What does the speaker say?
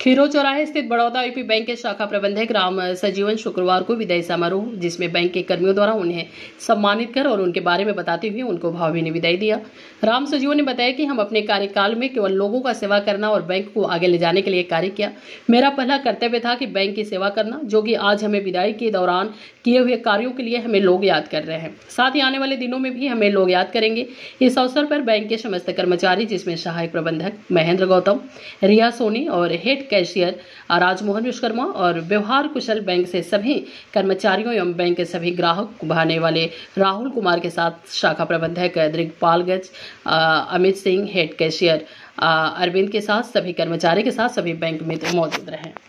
खीरो चौराहे स्थित बड़ौदा यूपी बैंक के शाखा प्रबंधक राम सजीवन शुक्रवार को विदाई समारोह जिसमें बैंक के कर्मियों द्वारा उन्हें सम्मानित कर और उनके बारे में बताते हुए उनको भावभीनी विदाई दिया राम सजीवन ने बताया कि हम अपने कार्यकाल में केवल लोगों का सेवा करना और बैंक को आगे ले जाने के लिए कार्य किया मेरा पहला कर्तव्य था कि बैंक की सेवा करना जो कि आज हमें विदाई के दौरान किए हुए कार्यों के लिए हमें लोग याद कर रहे हैं साथ ही आने वाले दिनों में भी हमें लोग याद करेंगे इस अवसर पर बैंक के समस्त कर्मचारी जिसमें सहायक प्रबंधक महेंद्र गौतम रिया सोनी और हेड कैशियर राजमोहन विश्वकर्मा और व्यवहार कुशल बैंक से सभी कर्मचारियों एवं बैंक के सभी ग्राहक भाने वाले राहुल कुमार के साथ शाखा प्रबंधक दिग्पालगंज अमित सिंह हेड कैशियर अरविंद के साथ सभी कर्मचारी के साथ सभी बैंक मित्र मौजूद रहे